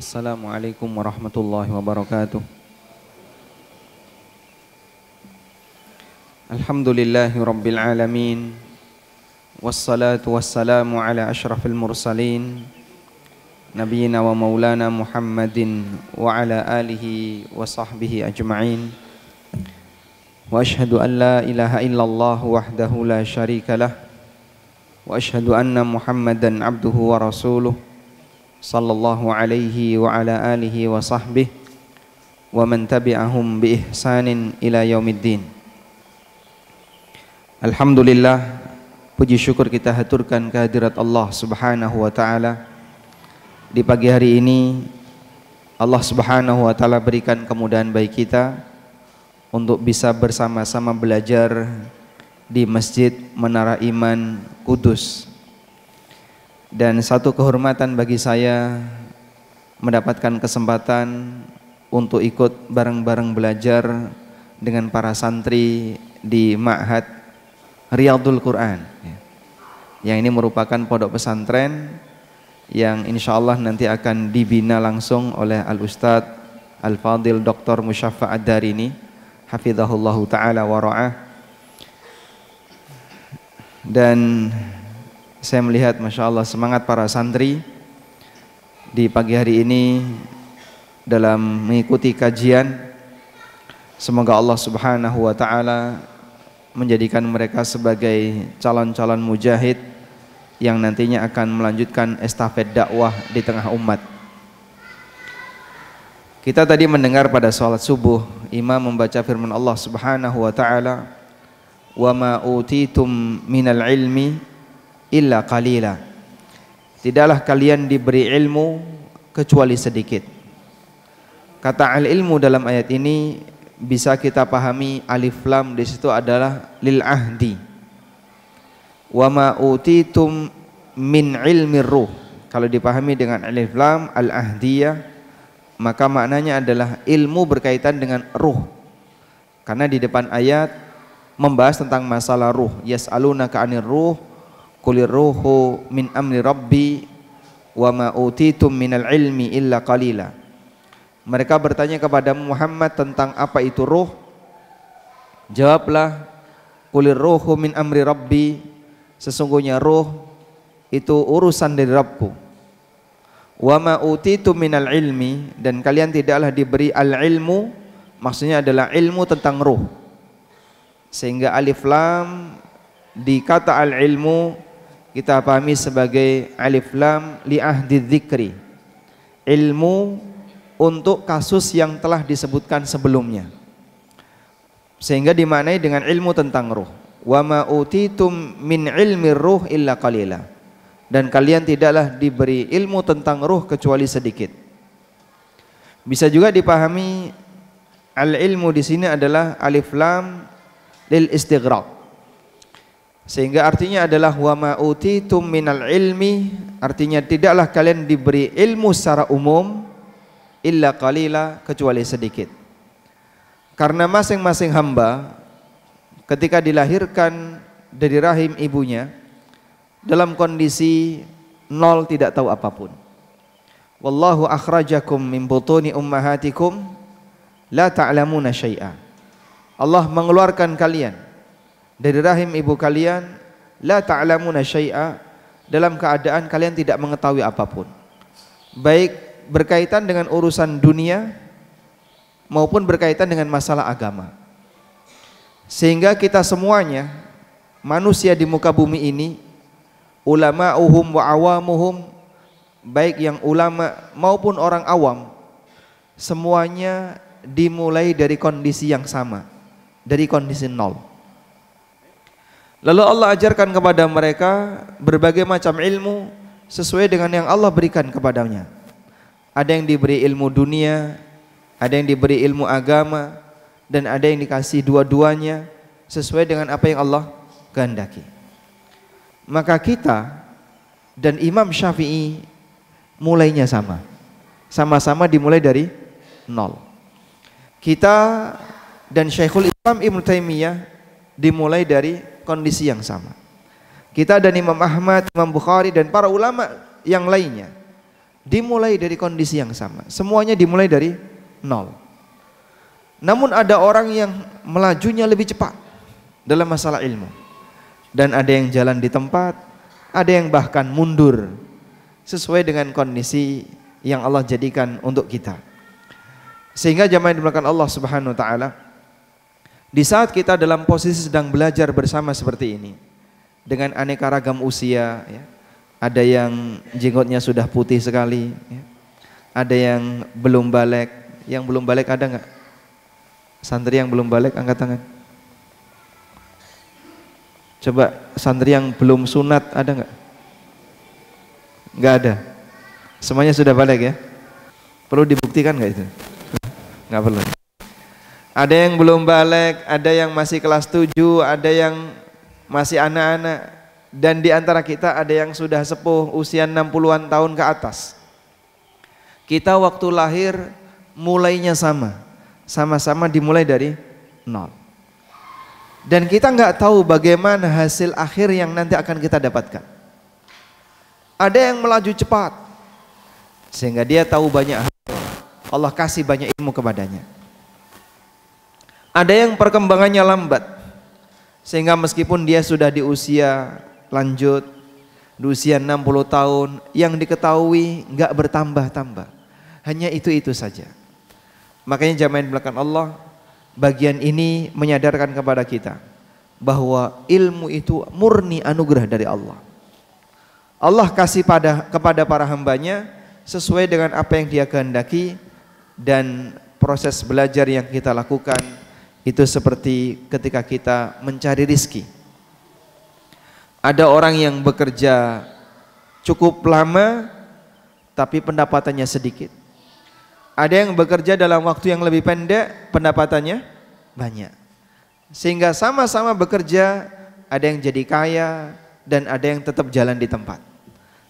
السلام عليكم ورحمة الله وبركاته الحمد لله رب العالمين والصلاة والسلام على أشرف المرسلين نبينا ومولانا محمد وعلى آله وصحبه أجمعين وأشهد أن لا إله إلا الله وحده لا شريك له وأشهد أن محمدا عبده ورسوله sallallahu alaihi wa ala alihi wa sahbihi wa man tabi'ahum bi ihsanin ila yaumiddin Alhamdulillah puji syukur kita haturkan kehadirat Allah Subhanahu wa taala di pagi hari ini Allah Subhanahu wa taala berikan kemudahan bagi kita untuk bisa bersama-sama belajar di Masjid Menara Iman Kudus dan satu kehormatan bagi saya mendapatkan kesempatan untuk ikut bareng-bareng belajar dengan para santri di Ma'had Riyadul Quran ya. yang ini merupakan pondok pesantren yang insya Allah nanti akan dibina langsung oleh Al-Ustadz Al-Fadil Dr. Musyaffa Ad-Darini Hafidhahullahu Ta'ala Wara'ah dan saya melihat Masya Allah semangat para santri di pagi hari ini dalam mengikuti kajian. Semoga Allah subhanahu wa ta'ala menjadikan mereka sebagai calon-calon mujahid yang nantinya akan melanjutkan estafet dakwah di tengah umat. Kita tadi mendengar pada sholat subuh imam membaca firman Allah Subhanahu wa taala, "Wa ma utitum minal ilmi illa qalila. Tidaklah kalian diberi ilmu kecuali sedikit. Kata al-ilmu dalam ayat ini bisa kita pahami alif lam di situ adalah lil ahdi. Wa ma utitum min ilmi ruh. Kalau dipahami dengan alif lam al ahdiyah maka maknanya adalah ilmu berkaitan dengan ruh. Karena di depan ayat membahas tentang masalah ruh. Yas'alunaka 'anir ruh Qulir ruhu min amri rabbi wa ma utitum minal ilmi illa qalila. Mereka bertanya kepada Muhammad tentang apa itu ruh. Jawablah, Qulir ruhu min amri rabbi. Sesungguhnya ruh itu urusan dari Rabbku. Wa ma utitum minal ilmi dan kalian tidaklah diberi al ilmu maksudnya adalah ilmu tentang ruh. Sehingga alif lam di kata al ilmu kita pahami sebagai alif lam li ahdi dzikri. Ilmu untuk kasus yang telah disebutkan sebelumnya. Sehingga dimaknai dengan ilmu tentang ruh. Wa ma utitum min ilmi ruh illa qalila. Dan kalian tidaklah diberi ilmu tentang ruh kecuali sedikit. Bisa juga dipahami al ilmu di sini adalah alif lam lil istighraq sehingga artinya adalah wama utitum minal ilmi artinya tidaklah kalian diberi ilmu secara umum illa qalila kecuali sedikit. Karena masing-masing hamba ketika dilahirkan dari rahim ibunya dalam kondisi nol tidak tahu apapun. Wallahu akhrajakum min butuni ummahatikum la ta'lamuna syai'a. Allah mengeluarkan kalian dari rahim ibu kalian la ta'lamuna syai'a dalam keadaan kalian tidak mengetahui apapun. Baik berkaitan dengan urusan dunia maupun berkaitan dengan masalah agama. Sehingga kita semuanya manusia di muka bumi ini ulama uhum wa awamuhum baik yang ulama maupun orang awam semuanya dimulai dari kondisi yang sama dari kondisi nol Lalu Allah ajarkan kepada mereka berbagai macam ilmu sesuai dengan yang Allah berikan kepadanya. Ada yang diberi ilmu dunia, ada yang diberi ilmu agama, dan ada yang dikasih dua-duanya sesuai dengan apa yang Allah kehendaki. Maka kita dan Imam Syafi'i mulainya sama. Sama-sama dimulai dari nol. Kita dan Syekhul Islam Ibn Taimiyah dimulai dari kondisi yang sama. Kita dan Imam Ahmad, Imam Bukhari dan para ulama yang lainnya dimulai dari kondisi yang sama. Semuanya dimulai dari nol. Namun ada orang yang melajunya lebih cepat dalam masalah ilmu. Dan ada yang jalan di tempat, ada yang bahkan mundur sesuai dengan kondisi yang Allah jadikan untuk kita. Sehingga jamaah yang Allah Subhanahu wa taala, di saat kita dalam posisi sedang belajar bersama seperti ini, dengan aneka ragam usia, ya, ada yang jenggotnya sudah putih sekali, ya, ada yang belum balik, yang belum balik ada nggak? Santri yang belum balik angkat tangan. Coba santri yang belum sunat ada nggak? Nggak ada. Semuanya sudah balik ya? Perlu dibuktikan nggak itu? Nggak perlu. Ada yang belum balik, ada yang masih kelas 7, ada yang masih anak-anak. Dan di antara kita ada yang sudah sepuh, usia 60-an tahun ke atas. Kita waktu lahir mulainya sama. Sama-sama dimulai dari nol. Dan kita nggak tahu bagaimana hasil akhir yang nanti akan kita dapatkan. Ada yang melaju cepat, sehingga dia tahu banyak hal. Allah kasih banyak ilmu kepadanya. Ada yang perkembangannya lambat. Sehingga meskipun dia sudah di usia lanjut, di usia 60 tahun, yang diketahui nggak bertambah-tambah. Hanya itu-itu saja. Makanya jamaah belakang Allah, bagian ini menyadarkan kepada kita bahwa ilmu itu murni anugerah dari Allah. Allah kasih pada kepada para hambanya sesuai dengan apa yang dia kehendaki dan proses belajar yang kita lakukan itu seperti ketika kita mencari rizki. Ada orang yang bekerja cukup lama tapi pendapatannya sedikit. Ada yang bekerja dalam waktu yang lebih pendek, pendapatannya banyak. Sehingga sama-sama bekerja, ada yang jadi kaya dan ada yang tetap jalan di tempat.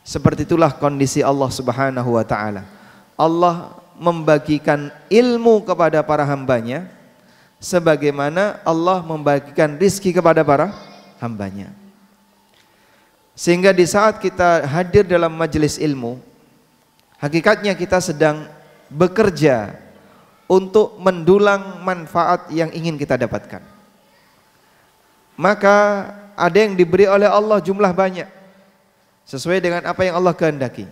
Seperti itulah kondisi Allah Subhanahu wa taala. Allah membagikan ilmu kepada para hambanya sebagaimana Allah membagikan rizki kepada para hambanya. Sehingga di saat kita hadir dalam majelis ilmu, hakikatnya kita sedang bekerja untuk mendulang manfaat yang ingin kita dapatkan. Maka ada yang diberi oleh Allah jumlah banyak sesuai dengan apa yang Allah kehendaki.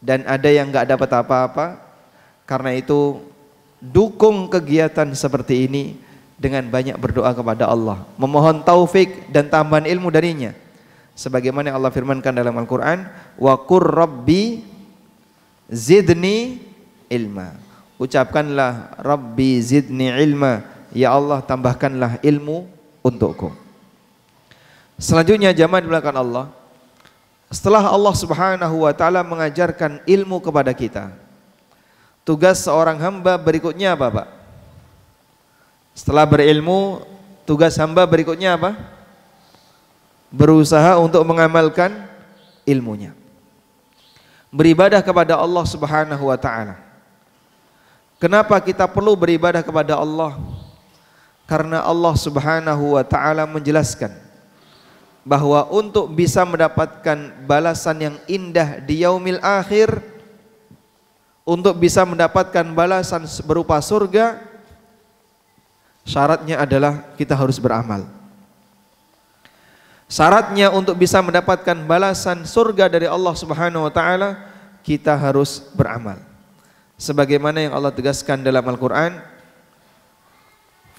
Dan ada yang nggak dapat apa-apa karena itu dukung kegiatan seperti ini dengan banyak berdoa kepada Allah, memohon taufik dan tambahan ilmu darinya. Sebagaimana yang Allah firmankan dalam Al-Qur'an, "Wa qur rabbi zidni ilma." Ucapkanlah, "Rabbi zidni ilma." Ya Allah, tambahkanlah ilmu untukku. Selanjutnya jamaah belakang Allah. Setelah Allah Subhanahu wa taala mengajarkan ilmu kepada kita, Tugas seorang hamba berikutnya apa, Pak? Setelah berilmu, tugas hamba berikutnya apa? Berusaha untuk mengamalkan ilmunya. Beribadah kepada Allah Subhanahu wa taala. Kenapa kita perlu beribadah kepada Allah? Karena Allah Subhanahu wa taala menjelaskan bahwa untuk bisa mendapatkan balasan yang indah di yaumil akhir untuk bisa mendapatkan balasan berupa surga syaratnya adalah kita harus beramal. Syaratnya untuk bisa mendapatkan balasan surga dari Allah Subhanahu wa taala kita harus beramal. Sebagaimana yang Allah tegaskan dalam Al-Qur'an,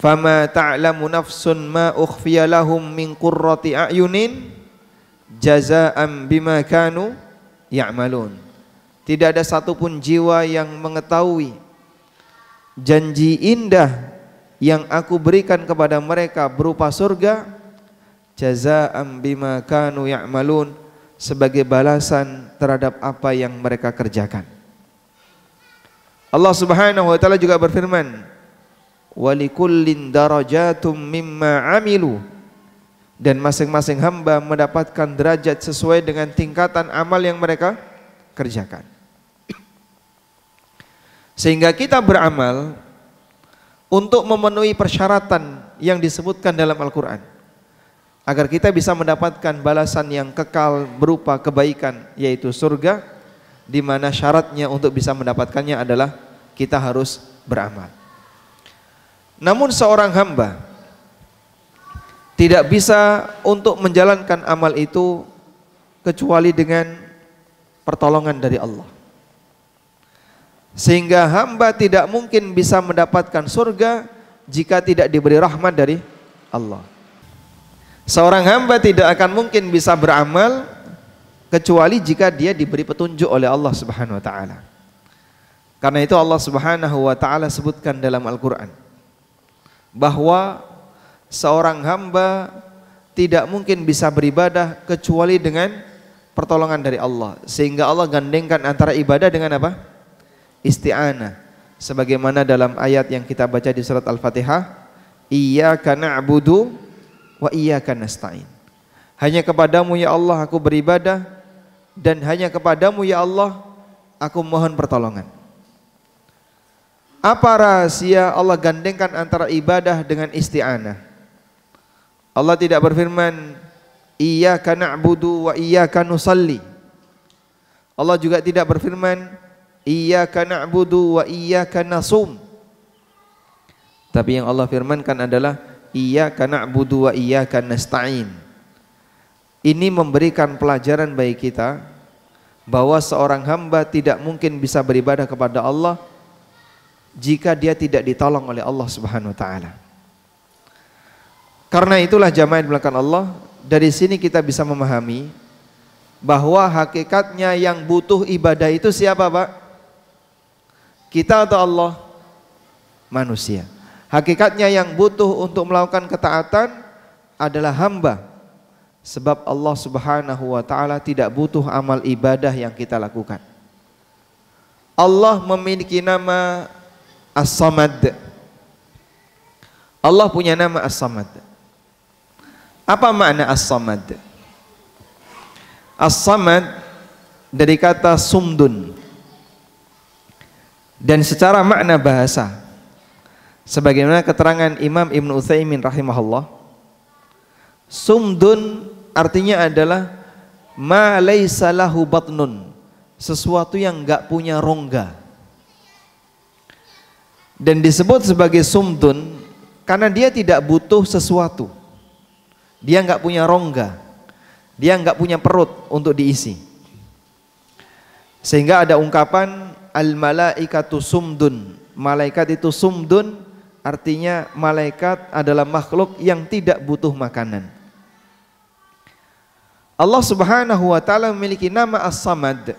"Fama ta'lamu nafsun ma ukhfiya a'yunin jazaa'an bima kanu ya'malun." Tidak ada satupun jiwa yang mengetahui janji indah yang aku berikan kepada mereka berupa surga jaza'an bima kanu ya'malun sebagai balasan terhadap apa yang mereka kerjakan. Allah Subhanahu wa taala juga berfirman, "Walikullin darajatum mimma 'amilu" dan masing-masing hamba mendapatkan derajat sesuai dengan tingkatan amal yang mereka kerjakan. Sehingga kita beramal untuk memenuhi persyaratan yang disebutkan dalam Al-Quran. Agar kita bisa mendapatkan balasan yang kekal berupa kebaikan yaitu surga di mana syaratnya untuk bisa mendapatkannya adalah kita harus beramal. Namun seorang hamba tidak bisa untuk menjalankan amal itu kecuali dengan pertolongan dari Allah. Sehingga hamba tidak mungkin bisa mendapatkan surga jika tidak diberi rahmat dari Allah. Seorang hamba tidak akan mungkin bisa beramal kecuali jika dia diberi petunjuk oleh Allah Subhanahu wa taala. Karena itu Allah Subhanahu wa taala sebutkan dalam Al-Qur'an bahwa seorang hamba tidak mungkin bisa beribadah kecuali dengan pertolongan dari Allah sehingga Allah gandengkan antara ibadah dengan apa? isti'anah sebagaimana dalam ayat yang kita baca di surat Al-Fatihah iyyaka na'budu wa iyyaka nasta'in hanya kepadamu ya Allah aku beribadah dan hanya kepadamu ya Allah aku mohon pertolongan apa rahasia Allah gandengkan antara ibadah dengan isti'anah Allah tidak berfirman iyyaka na'budu wa iyyaka nusalli Allah juga tidak berfirman Iyyaka na'budu wa iyyaka nasum. Tapi yang Allah firmankan adalah iyyaka na'budu wa iyyaka nasta'in. Ini memberikan pelajaran bagi kita bahwa seorang hamba tidak mungkin bisa beribadah kepada Allah jika dia tidak ditolong oleh Allah Subhanahu wa taala. Karena itulah jamaah belakang Allah, dari sini kita bisa memahami bahwa hakikatnya yang butuh ibadah itu siapa, Pak? Kita atau Allah? Manusia. Hakikatnya yang butuh untuk melakukan ketaatan adalah hamba. Sebab Allah Subhanahu wa taala tidak butuh amal ibadah yang kita lakukan. Allah memiliki nama As-Samad. Allah punya nama As-Samad. Apa makna As-Samad? As-Samad dari kata sumdun dan secara makna bahasa sebagaimana keterangan Imam Ibn Utsaimin rahimahullah sumdun artinya adalah ma laisa lahu batnun sesuatu yang enggak punya rongga dan disebut sebagai sumdun karena dia tidak butuh sesuatu dia enggak punya rongga dia enggak punya perut untuk diisi sehingga ada ungkapan al malaikatu sumdun. Malaikat itu sumdun artinya malaikat adalah makhluk yang tidak butuh makanan. Allah Subhanahu wa taala memiliki nama As-Samad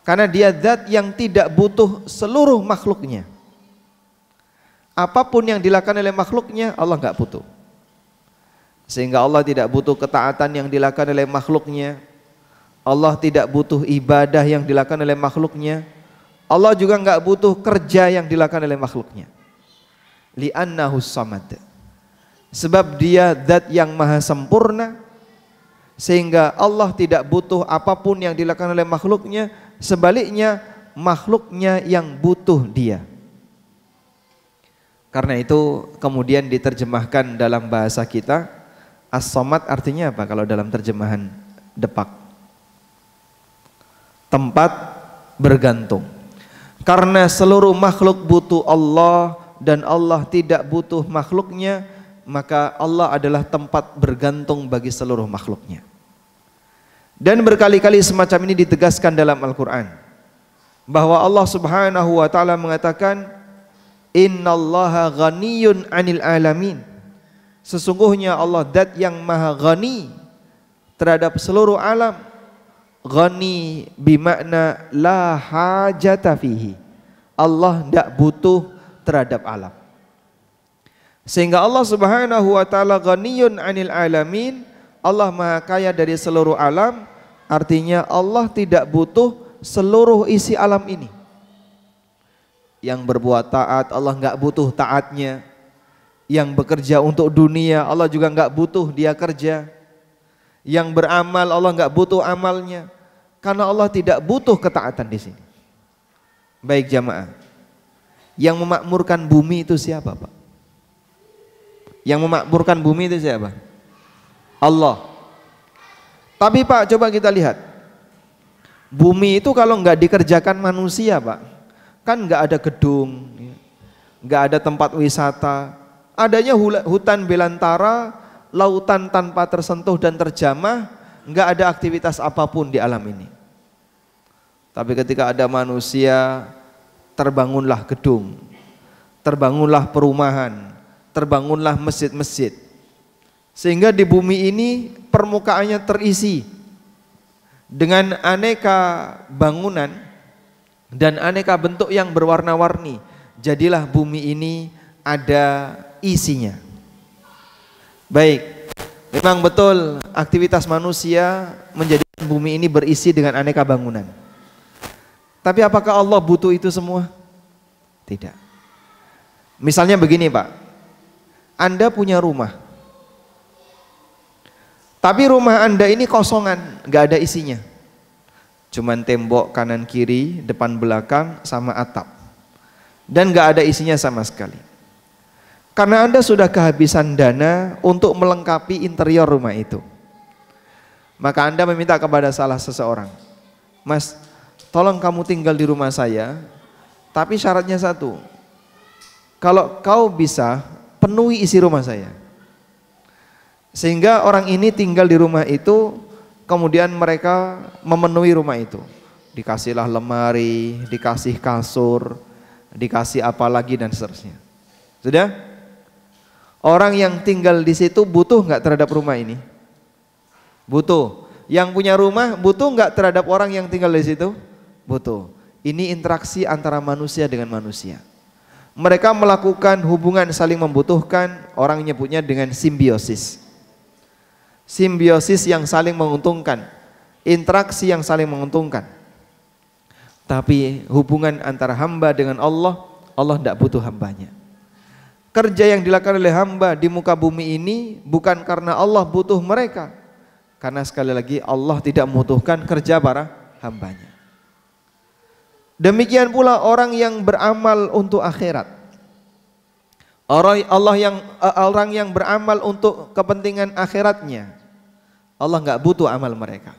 karena dia zat yang tidak butuh seluruh makhluknya. Apapun yang dilakukan oleh makhluknya Allah nggak butuh. Sehingga Allah tidak butuh ketaatan yang dilakukan oleh makhluknya, Allah tidak butuh ibadah yang dilakukan oleh makhluknya Allah juga nggak butuh kerja yang dilakukan oleh makhluknya. Li'annahu samad. Sebab dia zat yang maha sempurna sehingga Allah tidak butuh apapun yang dilakukan oleh makhluknya, sebaliknya makhluknya yang butuh dia. Karena itu kemudian diterjemahkan dalam bahasa kita as-samad artinya apa kalau dalam terjemahan depak? Tempat bergantung. Karena seluruh makhluk butuh Allah dan Allah tidak butuh makhluknya, maka Allah adalah tempat bergantung bagi seluruh makhluknya. Dan berkali-kali semacam ini ditegaskan dalam Al-Quran. Bahwa Allah subhanahu wa ta'ala mengatakan, Innallaha ghaniyun anil alamin. Sesungguhnya Allah dat yang maha ghani terhadap seluruh alam ghani bimakna la hajata fihi. Allah tidak butuh terhadap alam. Sehingga Allah Subhanahu wa taala ghaniyun 'anil alamin, Allah Maha Kaya dari seluruh alam, artinya Allah tidak butuh seluruh isi alam ini. Yang berbuat taat Allah enggak butuh taatnya. Yang bekerja untuk dunia Allah juga enggak butuh dia kerja. Yang beramal Allah enggak butuh amalnya. Karena Allah tidak butuh ketaatan di sini. Baik jamaah. Yang memakmurkan bumi itu siapa, Pak? Yang memakmurkan bumi itu siapa? Allah. Tapi Pak, coba kita lihat. Bumi itu kalau nggak dikerjakan manusia, Pak, kan nggak ada gedung, ya. nggak ada tempat wisata, adanya hutan belantara, lautan tanpa tersentuh dan terjamah, nggak ada aktivitas apapun di alam ini. Tapi ketika ada manusia, terbangunlah gedung, terbangunlah perumahan, terbangunlah masjid-masjid. Sehingga di bumi ini permukaannya terisi dengan aneka bangunan dan aneka bentuk yang berwarna-warni. Jadilah bumi ini ada isinya. Baik, memang betul aktivitas manusia menjadikan bumi ini berisi dengan aneka bangunan. Tapi apakah Allah butuh itu semua? Tidak. Misalnya begini Pak, Anda punya rumah, tapi rumah Anda ini kosongan, nggak ada isinya. Cuman tembok kanan kiri, depan belakang, sama atap. Dan nggak ada isinya sama sekali. Karena Anda sudah kehabisan dana untuk melengkapi interior rumah itu. Maka Anda meminta kepada salah seseorang, Mas, tolong kamu tinggal di rumah saya, tapi syaratnya satu, kalau kau bisa penuhi isi rumah saya. Sehingga orang ini tinggal di rumah itu, kemudian mereka memenuhi rumah itu. Dikasihlah lemari, dikasih kasur, dikasih apa lagi dan seterusnya. Sudah? Orang yang tinggal di situ butuh nggak terhadap rumah ini? Butuh. Yang punya rumah butuh nggak terhadap orang yang tinggal di situ? butuh. Ini interaksi antara manusia dengan manusia. Mereka melakukan hubungan saling membutuhkan, orang nyebutnya dengan simbiosis. Simbiosis yang saling menguntungkan, interaksi yang saling menguntungkan. Tapi hubungan antara hamba dengan Allah, Allah tidak butuh hambanya. Kerja yang dilakukan oleh hamba di muka bumi ini bukan karena Allah butuh mereka. Karena sekali lagi Allah tidak membutuhkan kerja para hambanya. Demikian pula orang yang beramal untuk akhirat. Orang Allah yang eh, orang yang beramal untuk kepentingan akhiratnya. Allah nggak butuh amal mereka.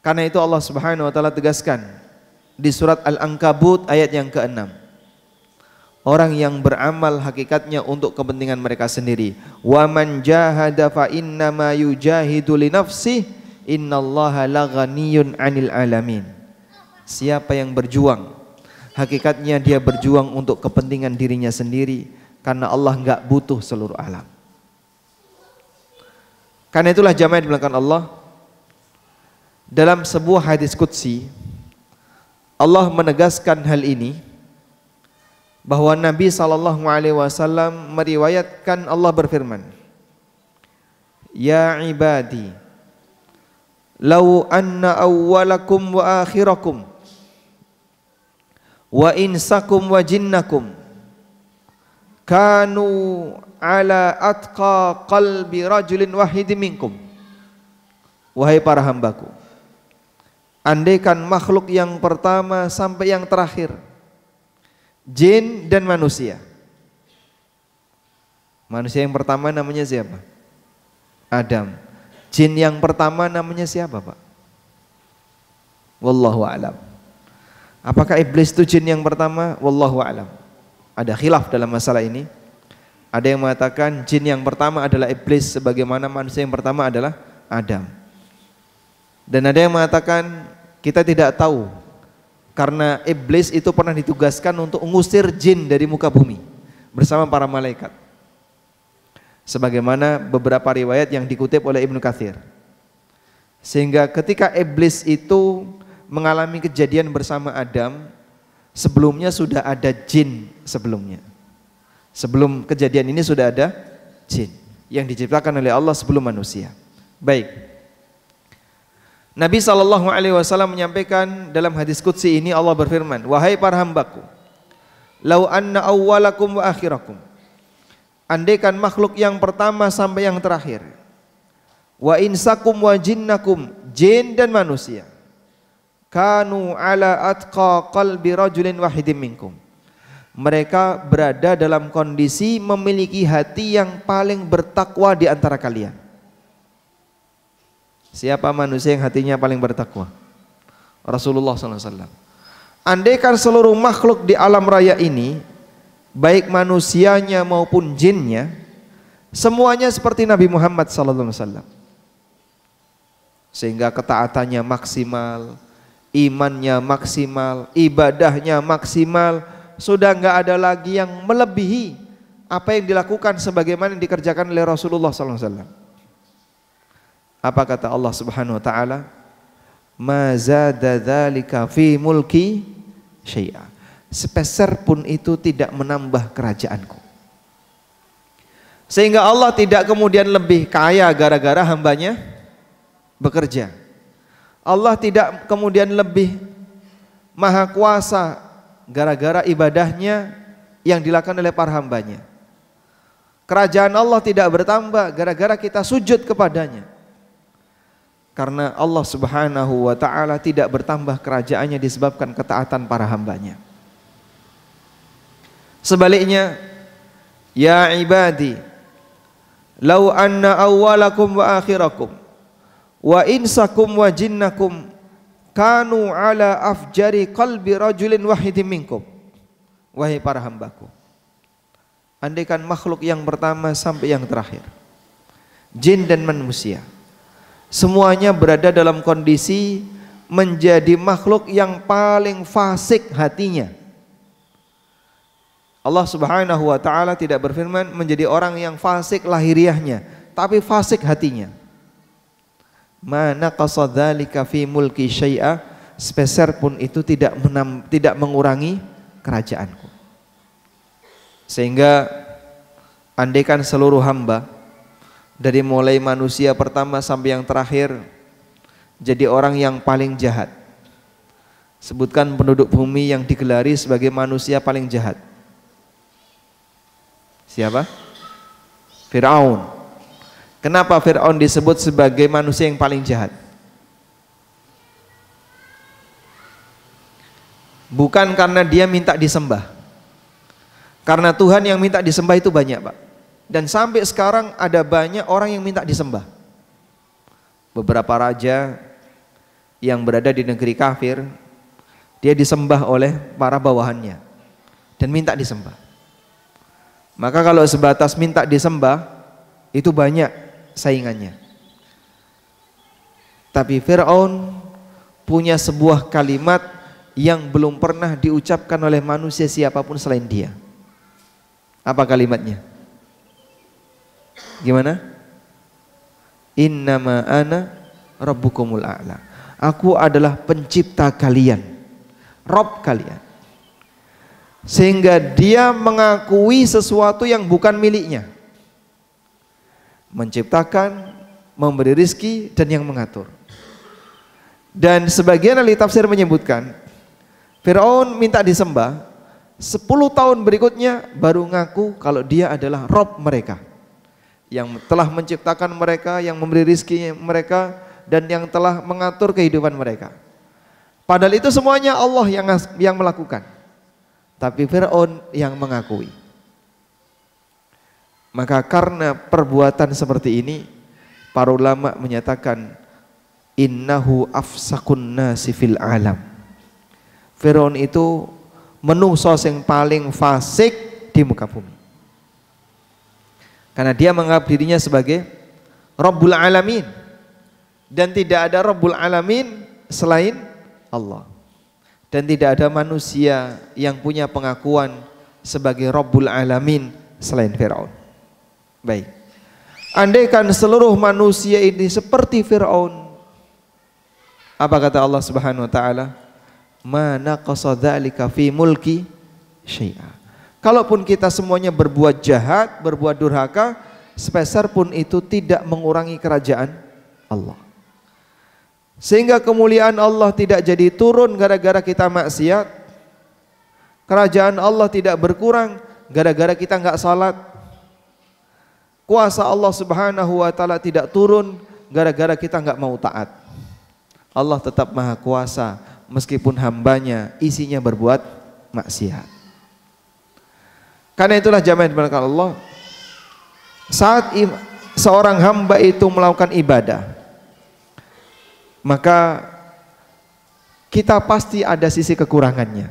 Karena itu Allah Subhanahu wa taala tegaskan di surat Al-Ankabut ayat yang ke-6. Orang yang beramal hakikatnya untuk kepentingan mereka sendiri. Wa man jahada fa innama yujahidu li nafsihi innallaha laghaniyun 'anil alamin. Siapa yang berjuang? Hakikatnya dia berjuang untuk kepentingan dirinya sendiri karena Allah enggak butuh seluruh alam. Karena itulah jamaah di belakang Allah dalam sebuah hadis qudsi Allah menegaskan hal ini bahwa Nabi sallallahu alaihi wasallam meriwayatkan Allah berfirman Ya ibadi law anna awwalakum wa akhirakum wa insakum wa jinnakum kanu ala atqa qalbi rajulin wahid minkum wahai para hambaku andaikan makhluk yang pertama sampai yang terakhir jin dan manusia manusia yang pertama namanya siapa Adam jin yang pertama namanya siapa Pak wallahu alam Apakah iblis itu jin yang pertama? Wallahu alam. Ada khilaf dalam masalah ini. Ada yang mengatakan jin yang pertama adalah iblis sebagaimana manusia yang pertama adalah Adam. Dan ada yang mengatakan kita tidak tahu karena iblis itu pernah ditugaskan untuk mengusir jin dari muka bumi bersama para malaikat. Sebagaimana beberapa riwayat yang dikutip oleh Ibnu Katsir. Sehingga ketika iblis itu mengalami kejadian bersama Adam, sebelumnya sudah ada jin sebelumnya. Sebelum kejadian ini sudah ada jin yang diciptakan oleh Allah sebelum manusia. Baik. Nabi saw Alaihi Wasallam menyampaikan dalam hadis qudsi ini Allah berfirman, wahai para hambaku, lau anna awwalakum wa akhirakum, andaikan makhluk yang pertama sampai yang terakhir, wa insakum wa jinnakum, jin dan manusia, kanu ala atqa qalbi rajulin wahidim minkum. Mereka berada dalam kondisi memiliki hati yang paling bertakwa di antara kalian. Siapa manusia yang hatinya paling bertakwa? Rasulullah SAW. Andaikan seluruh makhluk di alam raya ini, baik manusianya maupun jinnya, semuanya seperti Nabi Muhammad SAW. Sehingga ketaatannya maksimal, imannya maksimal, ibadahnya maksimal, sudah nggak ada lagi yang melebihi apa yang dilakukan sebagaimana yang dikerjakan oleh Rasulullah SAW. Apa kata Allah Subhanahu Wa Taala? Mazada dzalika fi mulki Sepeser pun itu tidak menambah kerajaanku. Sehingga Allah tidak kemudian lebih kaya gara-gara hambanya bekerja. Allah tidak kemudian lebih maha kuasa gara-gara ibadahnya yang dilakukan oleh para hambanya. Kerajaan Allah tidak bertambah gara-gara kita sujud kepadanya. Karena Allah Subhanahu wa taala tidak bertambah kerajaannya disebabkan ketaatan para hambanya. Sebaliknya, ya ibadi, lau anna awalakum wa akhirakum wa insakum wa jinnakum kanu ala afjari qalbi rajulin wahidin minkum wahai para hambaku andaikan makhluk yang pertama sampai yang terakhir jin dan manusia semuanya berada dalam kondisi menjadi makhluk yang paling fasik hatinya Allah Subhanahu wa taala tidak berfirman menjadi orang yang fasik lahiriahnya tapi fasik hatinya mana qasadzalika fi mulki syai'a speser pun itu tidak menam, tidak mengurangi kerajaanku sehingga andekan seluruh hamba dari mulai manusia pertama sampai yang terakhir jadi orang yang paling jahat sebutkan penduduk bumi yang digelari sebagai manusia paling jahat siapa Firaun Kenapa Fir'aun disebut sebagai manusia yang paling jahat? Bukan karena dia minta disembah. Karena Tuhan yang minta disembah itu banyak Pak. Dan sampai sekarang ada banyak orang yang minta disembah. Beberapa raja yang berada di negeri kafir, dia disembah oleh para bawahannya dan minta disembah. Maka kalau sebatas minta disembah, itu banyak saingannya. Tapi Fir'aun punya sebuah kalimat yang belum pernah diucapkan oleh manusia siapapun selain dia. Apa kalimatnya? Gimana? Innama ana rabbukumul a'la. Aku adalah pencipta kalian. Rob kalian. Sehingga dia mengakui sesuatu yang bukan miliknya menciptakan, memberi rizki dan yang mengatur. Dan sebagian ahli tafsir menyebutkan Firaun minta disembah 10 tahun berikutnya baru ngaku kalau dia adalah Rob mereka yang telah menciptakan mereka, yang memberi rizki mereka dan yang telah mengatur kehidupan mereka. Padahal itu semuanya Allah yang yang melakukan. Tapi Firaun yang mengakui. Maka karena perbuatan seperti ini, para ulama menyatakan innahu afsakun nasi fil alam. Firaun itu menungso yang paling fasik di muka bumi. Karena dia menganggap dirinya sebagai Rabbul Alamin dan tidak ada Rabbul Alamin selain Allah. Dan tidak ada manusia yang punya pengakuan sebagai Rabbul Alamin selain Firaun. Baik. Andaikan seluruh manusia ini seperti Fir'aun. Apa kata Allah Subhanahu wa taala? Mana dzalika fi mulki syai'a. Kalaupun kita semuanya berbuat jahat, berbuat durhaka, sepeser pun itu tidak mengurangi kerajaan Allah. Sehingga kemuliaan Allah tidak jadi turun gara-gara kita maksiat. Kerajaan Allah tidak berkurang gara-gara kita nggak salat. Kuasa Allah Subhanahu wa taala tidak turun gara-gara kita enggak mau taat. Allah tetap maha kuasa meskipun hambanya isinya berbuat maksiat. Karena itulah jamaah diberkati Allah. Saat seorang hamba itu melakukan ibadah, maka kita pasti ada sisi kekurangannya.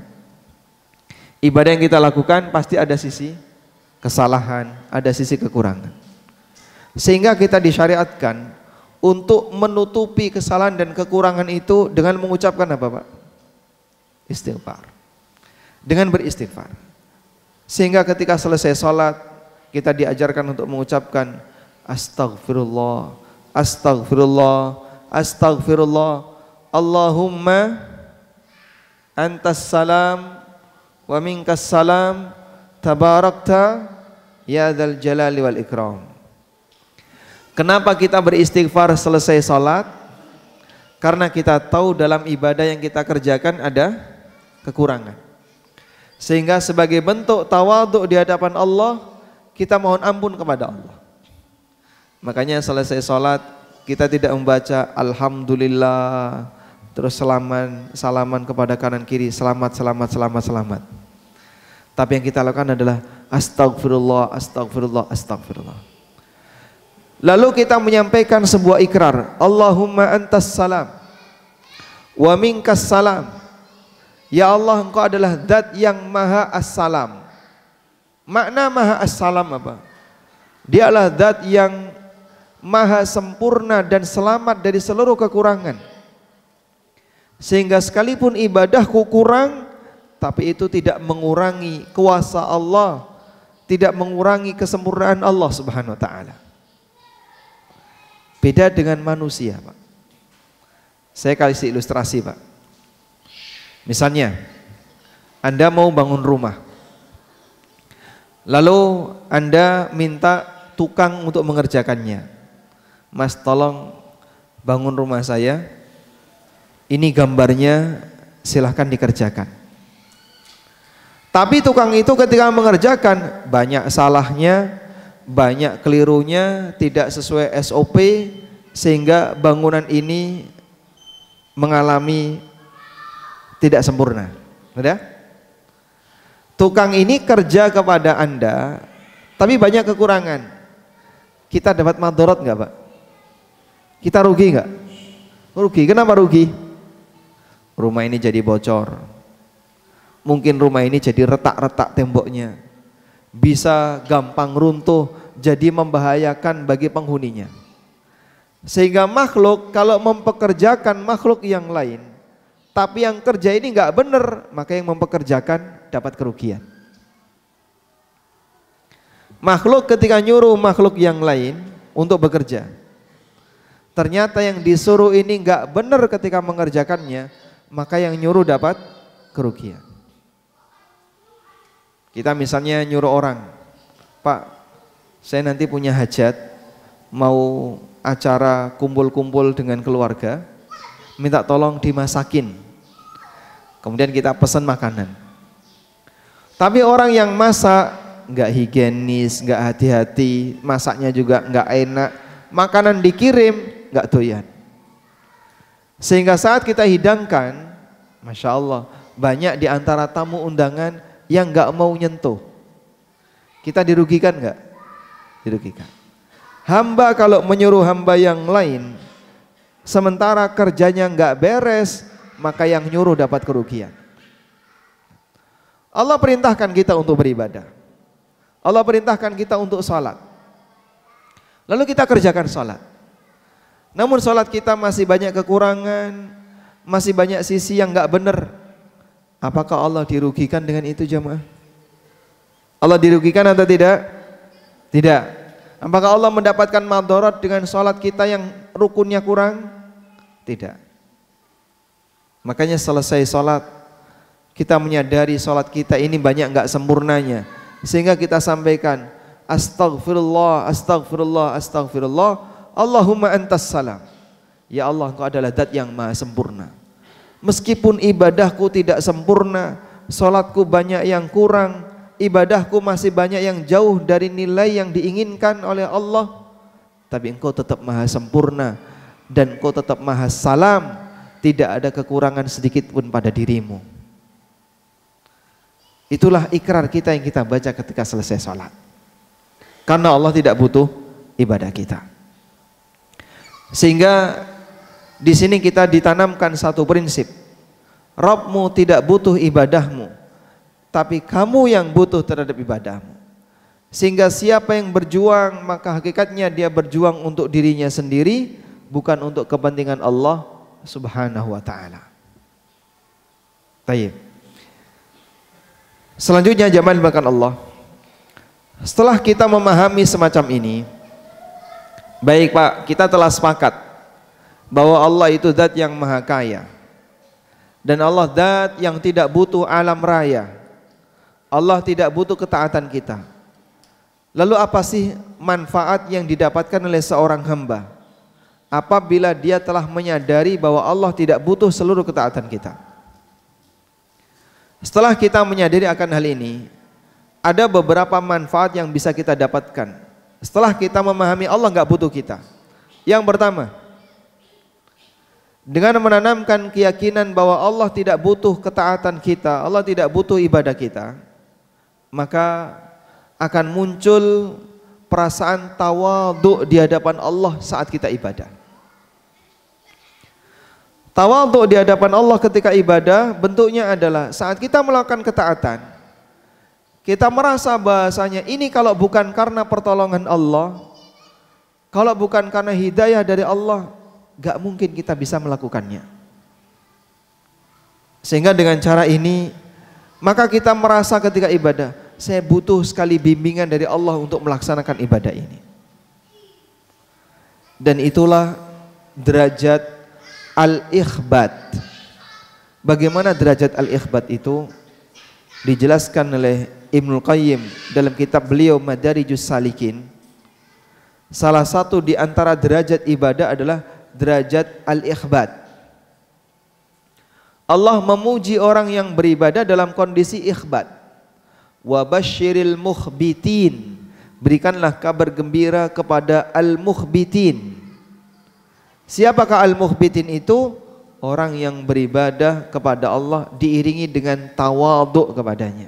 Ibadah yang kita lakukan pasti ada sisi kesalahan, ada sisi kekurangan. Sehingga kita disyariatkan untuk menutupi kesalahan dan kekurangan itu dengan mengucapkan apa Pak? Istighfar. Dengan beristighfar. Sehingga ketika selesai sholat, kita diajarkan untuk mengucapkan Astaghfirullah, Astaghfirullah, Astaghfirullah, Allahumma antas salam wa minkas salam tabarakta ya dal jalali wal ikram. Kenapa kita beristighfar selesai sholat? Karena kita tahu dalam ibadah yang kita kerjakan ada kekurangan. Sehingga sebagai bentuk tawaduk di hadapan Allah, kita mohon ampun kepada Allah. Makanya selesai sholat, kita tidak membaca Alhamdulillah, terus salaman, salaman kepada kanan kiri, selamat, selamat, selamat, selamat. Tapi yang kita lakukan adalah Astagfirullah, Astagfirullah, Astagfirullah. Lalu kita menyampaikan sebuah ikrar, Allahumma antas salam wa minkas salam. Ya Allah, Engkau adalah zat yang Maha As-Salam. Makna Maha As-Salam apa? Dialah zat yang maha sempurna dan selamat dari seluruh kekurangan. Sehingga sekalipun ibadahku kurang, tapi itu tidak mengurangi kuasa Allah, tidak mengurangi kesempurnaan Allah Subhanahu wa taala. Beda dengan manusia, Pak. Saya kasih ilustrasi, Pak. Misalnya, Anda mau bangun rumah. Lalu Anda minta tukang untuk mengerjakannya. Mas tolong bangun rumah saya. Ini gambarnya silahkan dikerjakan. Tapi tukang itu ketika mengerjakan banyak salahnya, banyak kelirunya, tidak sesuai SOP sehingga bangunan ini mengalami tidak sempurna. udah? Ya? Tukang ini kerja kepada Anda, tapi banyak kekurangan. Kita dapat madorot nggak Pak? Kita rugi nggak? Rugi, kenapa rugi? Rumah ini jadi bocor. Mungkin rumah ini jadi retak-retak temboknya bisa gampang runtuh jadi membahayakan bagi penghuninya. Sehingga makhluk kalau mempekerjakan makhluk yang lain, tapi yang kerja ini nggak benar, maka yang mempekerjakan dapat kerugian. Makhluk ketika nyuruh makhluk yang lain untuk bekerja, ternyata yang disuruh ini nggak benar ketika mengerjakannya, maka yang nyuruh dapat kerugian. Kita misalnya nyuruh orang, Pak, saya nanti punya hajat, mau acara kumpul-kumpul dengan keluarga, minta tolong dimasakin. Kemudian kita pesan makanan. Tapi orang yang masak nggak higienis, nggak hati-hati, masaknya juga nggak enak, makanan dikirim nggak doyan. Sehingga saat kita hidangkan, masya Allah, banyak di antara tamu undangan yang nggak mau nyentuh. Kita dirugikan nggak? Dirugikan. Hamba kalau menyuruh hamba yang lain, sementara kerjanya nggak beres, maka yang nyuruh dapat kerugian. Allah perintahkan kita untuk beribadah. Allah perintahkan kita untuk sholat. Lalu kita kerjakan sholat. Namun sholat kita masih banyak kekurangan, masih banyak sisi yang nggak benar Apakah Allah dirugikan dengan itu jemaah? Allah dirugikan atau tidak? Tidak. Apakah Allah mendapatkan madorot dengan sholat kita yang rukunnya kurang? Tidak. Makanya selesai sholat, kita menyadari sholat kita ini banyak nggak sempurnanya. Sehingga kita sampaikan, Astagfirullah, Astagfirullah, Astagfirullah, Allahumma antas salam. Ya Allah, engkau adalah dat yang maha sempurna meskipun ibadahku tidak sempurna, solatku banyak yang kurang, ibadahku masih banyak yang jauh dari nilai yang diinginkan oleh Allah, tapi engkau tetap maha sempurna dan engkau tetap maha salam, tidak ada kekurangan sedikit pun pada dirimu. Itulah ikrar kita yang kita baca ketika selesai sholat. Karena Allah tidak butuh ibadah kita. Sehingga di sini kita ditanamkan satu prinsip. Robmu tidak butuh ibadahmu, tapi kamu yang butuh terhadap ibadahmu. Sehingga siapa yang berjuang, maka hakikatnya dia berjuang untuk dirinya sendiri, bukan untuk kepentingan Allah Subhanahu wa taala. Baik. Selanjutnya jamal makan Allah. Setelah kita memahami semacam ini, baik Pak, kita telah sepakat bahwa Allah itu zat yang maha kaya dan Allah zat yang tidak butuh alam raya Allah tidak butuh ketaatan kita lalu apa sih manfaat yang didapatkan oleh seorang hamba apabila dia telah menyadari bahwa Allah tidak butuh seluruh ketaatan kita setelah kita menyadari akan hal ini ada beberapa manfaat yang bisa kita dapatkan setelah kita memahami Allah nggak butuh kita yang pertama, dengan menanamkan keyakinan bahwa Allah tidak butuh ketaatan kita, Allah tidak butuh ibadah kita, maka akan muncul perasaan tawadhu di hadapan Allah saat kita ibadah. Tawadhu di hadapan Allah ketika ibadah bentuknya adalah saat kita melakukan ketaatan, kita merasa bahasanya ini kalau bukan karena pertolongan Allah, kalau bukan karena hidayah dari Allah, gak mungkin kita bisa melakukannya. Sehingga dengan cara ini, maka kita merasa ketika ibadah, saya butuh sekali bimbingan dari Allah untuk melaksanakan ibadah ini. Dan itulah derajat al-ikhbat. Bagaimana derajat al-ikhbat itu? Dijelaskan oleh Ibnul Qayyim dalam kitab beliau Madarijus Salikin. Salah satu di antara derajat ibadah adalah derajat al-ikhbat. Allah memuji orang yang beribadah dalam kondisi ikhbat. Wa basyiril mukhbitin. Berikanlah kabar gembira kepada al-mukhbitin. Siapakah al-mukhbitin itu? Orang yang beribadah kepada Allah diiringi dengan tawaduk kepadanya.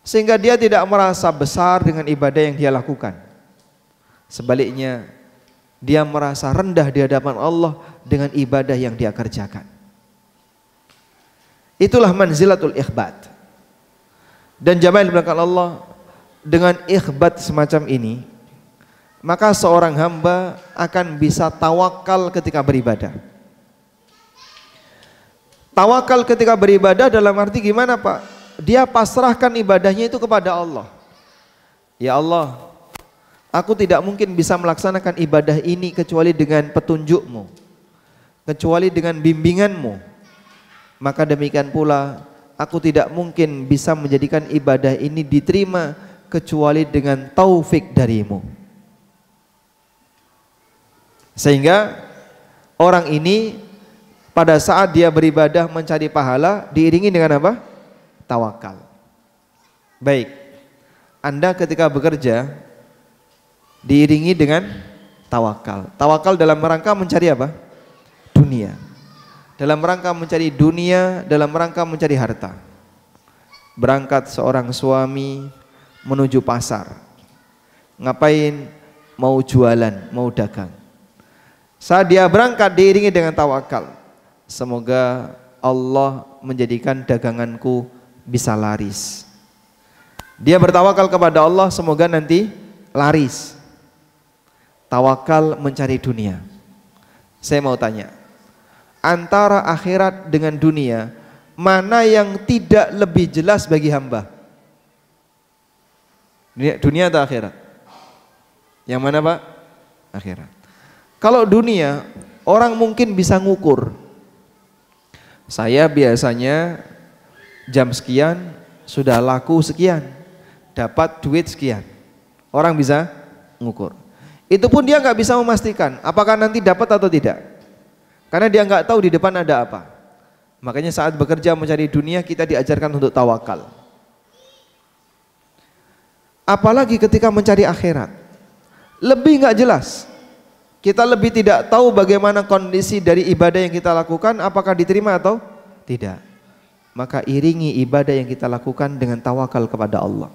Sehingga dia tidak merasa besar dengan ibadah yang dia lakukan. Sebaliknya, dia merasa rendah di hadapan Allah dengan ibadah yang dia kerjakan. Itulah manzilatul ikhbat. Dan jamaah yang Allah, dengan ikhbat semacam ini, maka seorang hamba akan bisa tawakal ketika beribadah. Tawakal ketika beribadah dalam arti gimana Pak? Dia pasrahkan ibadahnya itu kepada Allah. Ya Allah, Aku tidak mungkin bisa melaksanakan ibadah ini kecuali dengan petunjukmu, kecuali dengan bimbinganmu. Maka demikian pula, aku tidak mungkin bisa menjadikan ibadah ini diterima kecuali dengan taufik darimu. Sehingga orang ini pada saat dia beribadah mencari pahala diiringi dengan apa? Tawakal. Baik. Anda ketika bekerja diiringi dengan tawakal. Tawakal dalam rangka mencari apa? Dunia. Dalam rangka mencari dunia, dalam rangka mencari harta. Berangkat seorang suami menuju pasar. Ngapain? Mau jualan, mau dagang. Saat dia berangkat diiringi dengan tawakal. Semoga Allah menjadikan daganganku bisa laris. Dia bertawakal kepada Allah, semoga nanti laris tawakal mencari dunia. Saya mau tanya, antara akhirat dengan dunia, mana yang tidak lebih jelas bagi hamba? Dunia, dunia atau akhirat? Yang mana Pak? Akhirat. Kalau dunia, orang mungkin bisa ngukur. Saya biasanya jam sekian sudah laku sekian, dapat duit sekian. Orang bisa ngukur. Itu pun dia nggak bisa memastikan apakah nanti dapat atau tidak. Karena dia nggak tahu di depan ada apa. Makanya saat bekerja mencari dunia kita diajarkan untuk tawakal. Apalagi ketika mencari akhirat. Lebih nggak jelas. Kita lebih tidak tahu bagaimana kondisi dari ibadah yang kita lakukan apakah diterima atau tidak. Maka iringi ibadah yang kita lakukan dengan tawakal kepada Allah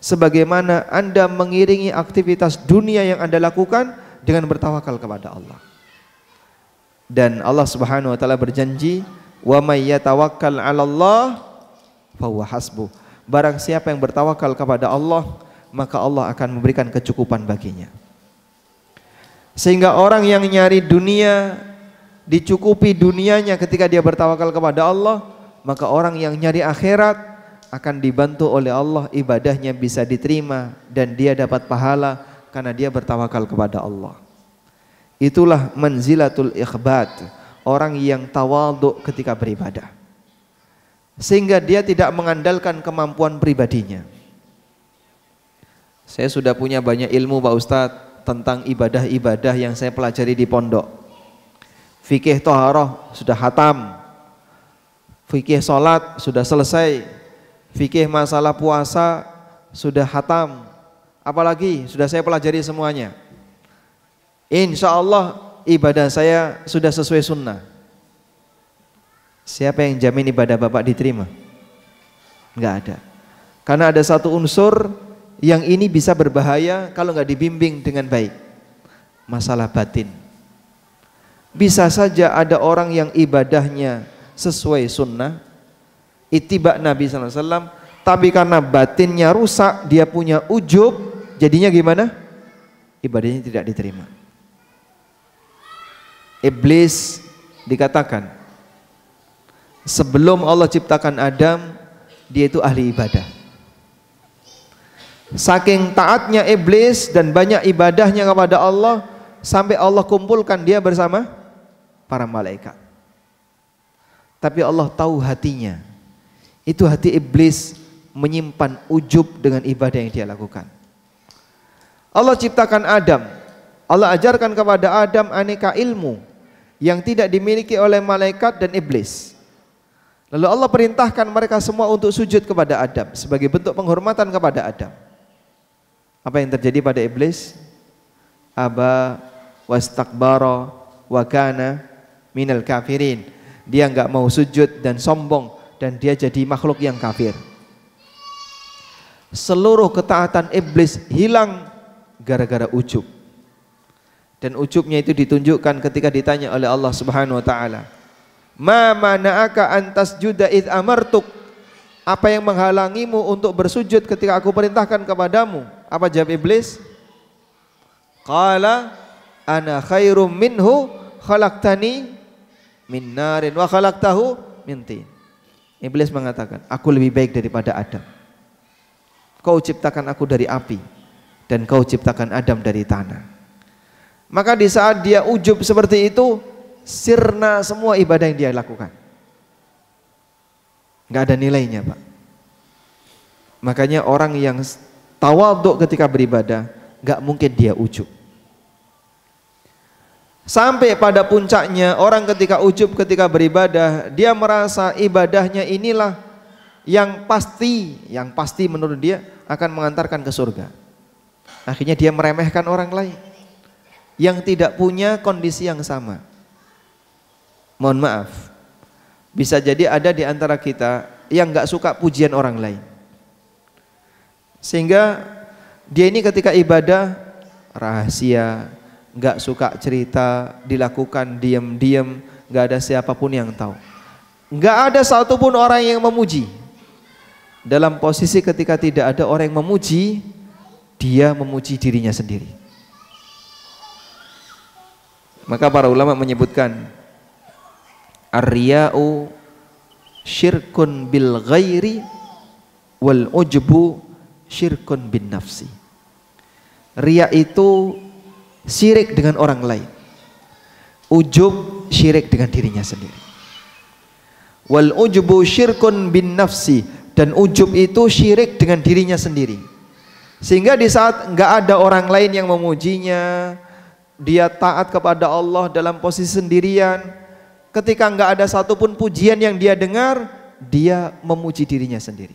sebagaimana Anda mengiringi aktivitas dunia yang Anda lakukan dengan bertawakal kepada Allah. Dan Allah Subhanahu wa taala berjanji, "Wa may yatawakkal 'ala Allah fa huwa Barang siapa yang bertawakal kepada Allah, maka Allah akan memberikan kecukupan baginya. Sehingga orang yang nyari dunia dicukupi dunianya ketika dia bertawakal kepada Allah, maka orang yang nyari akhirat akan dibantu oleh Allah ibadahnya bisa diterima dan dia dapat pahala karena dia bertawakal kepada Allah. Itulah manzilatul ikhbat, orang yang tawadhu ketika beribadah. Sehingga dia tidak mengandalkan kemampuan pribadinya. Saya sudah punya banyak ilmu Pak Ustadz tentang ibadah-ibadah yang saya pelajari di pondok. Fikih toharoh sudah hatam. Fikih solat sudah selesai. Fikih masalah puasa sudah hatam. Apalagi sudah saya pelajari semuanya. Insya Allah ibadah saya sudah sesuai sunnah. Siapa yang jamin ibadah Bapak diterima? Enggak ada. Karena ada satu unsur yang ini bisa berbahaya kalau nggak dibimbing dengan baik. Masalah batin. Bisa saja ada orang yang ibadahnya sesuai sunnah, itibak Nabi SAW tapi karena batinnya rusak dia punya ujub jadinya gimana ibadahnya tidak diterima iblis dikatakan sebelum Allah ciptakan Adam dia itu ahli ibadah saking taatnya iblis dan banyak ibadahnya kepada Allah sampai Allah kumpulkan dia bersama para malaikat tapi Allah tahu hatinya itu hati iblis menyimpan ujub dengan ibadah yang dia lakukan. Allah ciptakan Adam. Allah ajarkan kepada Adam aneka ilmu yang tidak dimiliki oleh malaikat dan iblis. Lalu Allah perintahkan mereka semua untuk sujud kepada Adam sebagai bentuk penghormatan kepada Adam. Apa yang terjadi pada iblis? Aba wastakbara wa kana minal kafirin. Dia enggak mau sujud dan sombong dan dia jadi makhluk yang kafir. Seluruh ketaatan iblis hilang gara-gara ujub. Dan ujubnya itu ditunjukkan ketika ditanya oleh Allah Subhanahu wa taala. Ma mana'aka antas juda id amartuk? Apa yang menghalangimu untuk bersujud ketika aku perintahkan kepadamu? Apa jawab iblis? Qala ana khairum minhu khalaqtani min narin wa khalaqtahu min tin. Iblis mengatakan, aku lebih baik daripada Adam. Kau ciptakan aku dari api dan kau ciptakan Adam dari tanah. Maka di saat dia ujub seperti itu, sirna semua ibadah yang dia lakukan. Enggak ada nilainya, Pak. Makanya orang yang tawaduk ketika beribadah, enggak mungkin dia ujub. Sampai pada puncaknya orang ketika ujub ketika beribadah dia merasa ibadahnya inilah yang pasti, yang pasti menurut dia akan mengantarkan ke surga. Akhirnya dia meremehkan orang lain yang tidak punya kondisi yang sama. Mohon maaf. Bisa jadi ada di antara kita yang nggak suka pujian orang lain. Sehingga dia ini ketika ibadah rahasia, nggak suka cerita, dilakukan diam-diam, nggak ada siapapun yang tahu. Nggak ada satupun orang yang memuji. Dalam posisi ketika tidak ada orang yang memuji, dia memuji dirinya sendiri. Maka para ulama menyebutkan Ar-riya'u syirkun bil ghairi wal ujbu syirkun bin nafsi. Ria itu syirik dengan orang lain. Ujub syirik dengan dirinya sendiri. Wal ujubu syirkun bin nafsi dan ujub itu syirik dengan dirinya sendiri. Sehingga di saat enggak ada orang lain yang memujinya, dia taat kepada Allah dalam posisi sendirian. Ketika enggak ada satupun pujian yang dia dengar, dia memuji dirinya sendiri.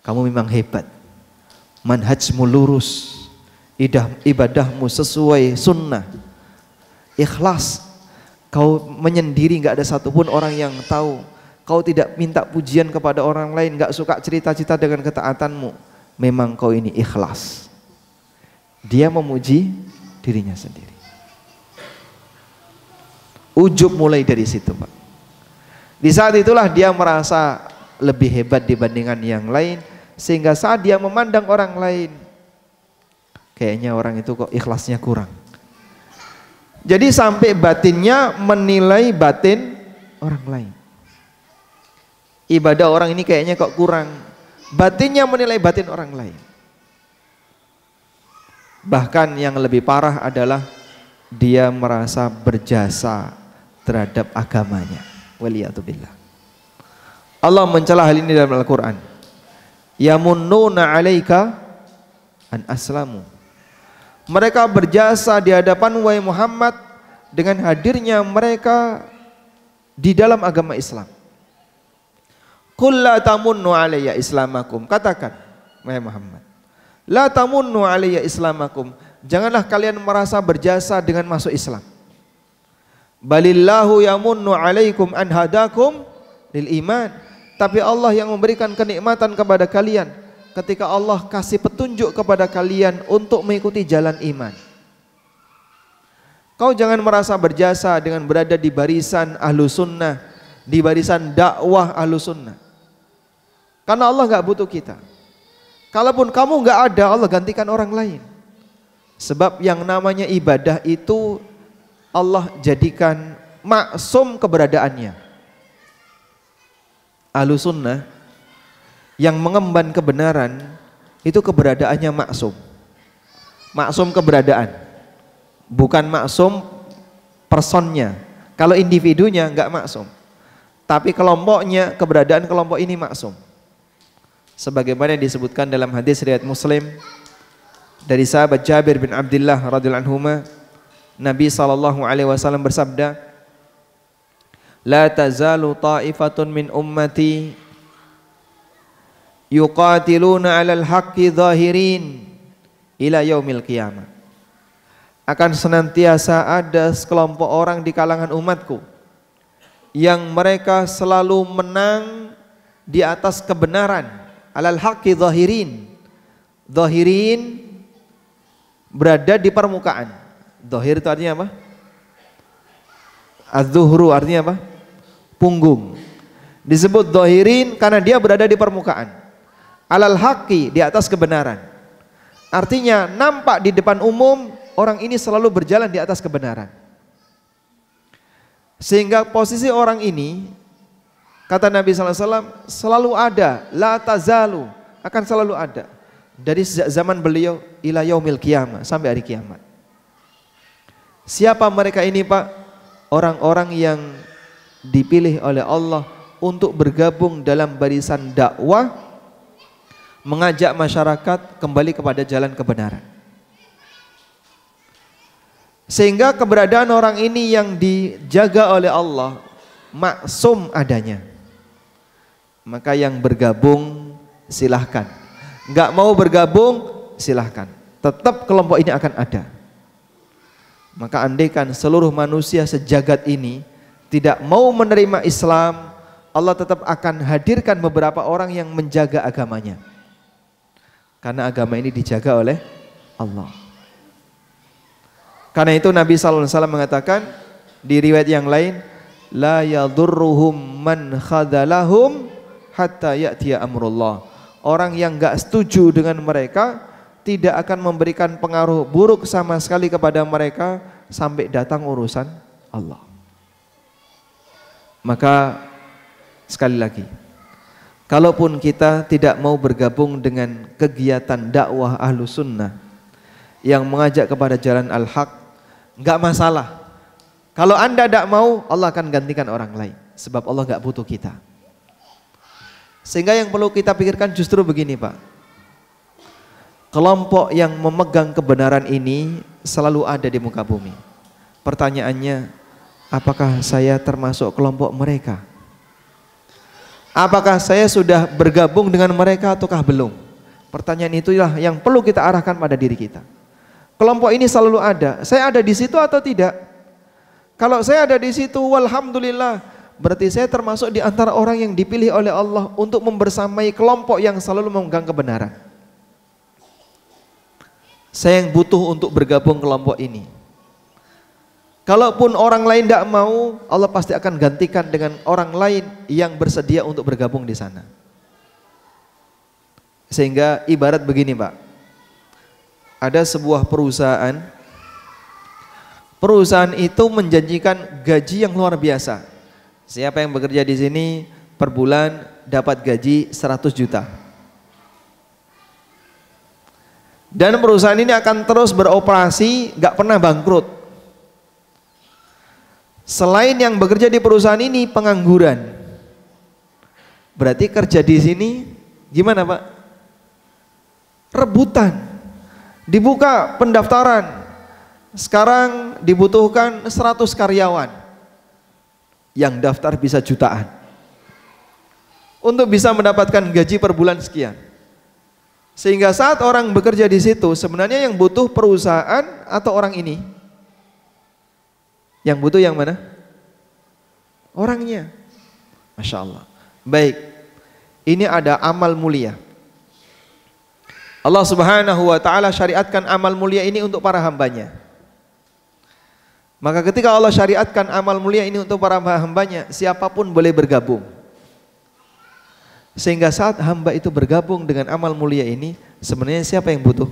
Kamu memang hebat. Manhajmu lurus idah, ibadahmu sesuai sunnah ikhlas kau menyendiri nggak ada satupun orang yang tahu kau tidak minta pujian kepada orang lain nggak suka cerita-cerita dengan ketaatanmu memang kau ini ikhlas dia memuji dirinya sendiri ujub mulai dari situ Pak di saat itulah dia merasa lebih hebat dibandingkan yang lain sehingga saat dia memandang orang lain Kayaknya orang itu kok ikhlasnya kurang. Jadi sampai batinnya menilai batin orang lain. Ibadah orang ini kayaknya kok kurang. Batinnya menilai batin orang lain. Bahkan yang lebih parah adalah dia merasa berjasa terhadap agamanya. Waliyatubillah. Allah mencela hal ini dalam Al-Quran. Yamunnuna alaika an aslamu mereka berjasa di hadapan wahai Muhammad dengan hadirnya mereka di dalam agama Islam. Qul tamunnu alayya islamakum. Katakan, wahai Muhammad. La tamunnu alayya islamakum. Janganlah kalian merasa berjasa dengan masuk Islam. Balillahu yamunnu alaikum an hadakum lil iman. Tapi Allah yang memberikan kenikmatan kepada kalian ketika Allah kasih petunjuk kepada kalian untuk mengikuti jalan iman. Kau jangan merasa berjasa dengan berada di barisan ahlu sunnah, di barisan dakwah ahlu sunnah. Karena Allah nggak butuh kita. Kalaupun kamu nggak ada, Allah gantikan orang lain. Sebab yang namanya ibadah itu Allah jadikan maksum keberadaannya. Ahlu sunnah yang mengemban kebenaran itu keberadaannya maksum. Maksum keberadaan. Bukan maksum personnya. Kalau individunya nggak maksum. Tapi kelompoknya, keberadaan kelompok ini maksum. Sebagaimana yang disebutkan dalam hadis riwayat Muslim dari sahabat Jabir bin Abdullah radhiyallahu anhu Nabi sallallahu alaihi wasallam bersabda La tazalu ta'ifatun min ummati yuqatiluna 'alal haqqi zahirin ila yaumil qiyamah. Akan senantiasa ada sekelompok orang di kalangan umatku yang mereka selalu menang di atas kebenaran, 'alal haqqi zahirin. Zahirin berada di permukaan. Zahir itu artinya apa? Az-zuhru artinya apa? Punggung. Disebut zahirin karena dia berada di permukaan alal haqi di atas kebenaran. Artinya nampak di depan umum orang ini selalu berjalan di atas kebenaran. Sehingga posisi orang ini kata Nabi SAW selalu ada, la tazalu akan selalu ada dari sejak zaman beliau ila yaumil kiamat sampai hari kiamat. Siapa mereka ini Pak? Orang-orang yang dipilih oleh Allah untuk bergabung dalam barisan dakwah mengajak masyarakat kembali kepada jalan kebenaran. Sehingga keberadaan orang ini yang dijaga oleh Allah maksum adanya. Maka yang bergabung silahkan. Enggak mau bergabung silahkan. Tetap kelompok ini akan ada. Maka andaikan seluruh manusia sejagat ini tidak mau menerima Islam, Allah tetap akan hadirkan beberapa orang yang menjaga agamanya. Karena agama ini dijaga oleh Allah. Karena itu Nabi Alaihi Wasallam mengatakan di riwayat yang lain, La yadurruhum man khadalahum hatta ya'tiya amrullah. Orang yang enggak setuju dengan mereka tidak akan memberikan pengaruh buruk sama sekali kepada mereka sampai datang urusan Allah. Maka sekali lagi Kalaupun kita tidak mau bergabung dengan kegiatan dakwah ahlu sunnah yang mengajak kepada jalan al-haq, enggak masalah. Kalau anda tidak mau, Allah akan gantikan orang lain. Sebab Allah enggak butuh kita. Sehingga yang perlu kita pikirkan justru begini Pak. Kelompok yang memegang kebenaran ini selalu ada di muka bumi. Pertanyaannya, apakah saya termasuk kelompok mereka? Mereka Apakah saya sudah bergabung dengan mereka ataukah belum? Pertanyaan itulah yang perlu kita arahkan pada diri kita. Kelompok ini selalu ada. Saya ada di situ atau tidak? Kalau saya ada di situ, walhamdulillah, berarti saya termasuk di antara orang yang dipilih oleh Allah untuk membersamai kelompok yang selalu memegang kebenaran. Saya yang butuh untuk bergabung kelompok ini. Kalaupun orang lain tidak mau, Allah pasti akan gantikan dengan orang lain yang bersedia untuk bergabung di sana. Sehingga ibarat begini Pak, ada sebuah perusahaan, perusahaan itu menjanjikan gaji yang luar biasa. Siapa yang bekerja di sini per bulan dapat gaji 100 juta. Dan perusahaan ini akan terus beroperasi, nggak pernah bangkrut Selain yang bekerja di perusahaan ini pengangguran. Berarti kerja di sini gimana Pak? Rebutan. Dibuka pendaftaran. Sekarang dibutuhkan 100 karyawan. Yang daftar bisa jutaan. Untuk bisa mendapatkan gaji per bulan sekian. Sehingga saat orang bekerja di situ, sebenarnya yang butuh perusahaan atau orang ini? Yang butuh yang mana? Orangnya. Masya Allah. Baik. Ini ada amal mulia. Allah subhanahu wa ta'ala syariatkan amal mulia ini untuk para hambanya. Maka ketika Allah syariatkan amal mulia ini untuk para hambanya, siapapun boleh bergabung. Sehingga saat hamba itu bergabung dengan amal mulia ini, sebenarnya siapa yang butuh?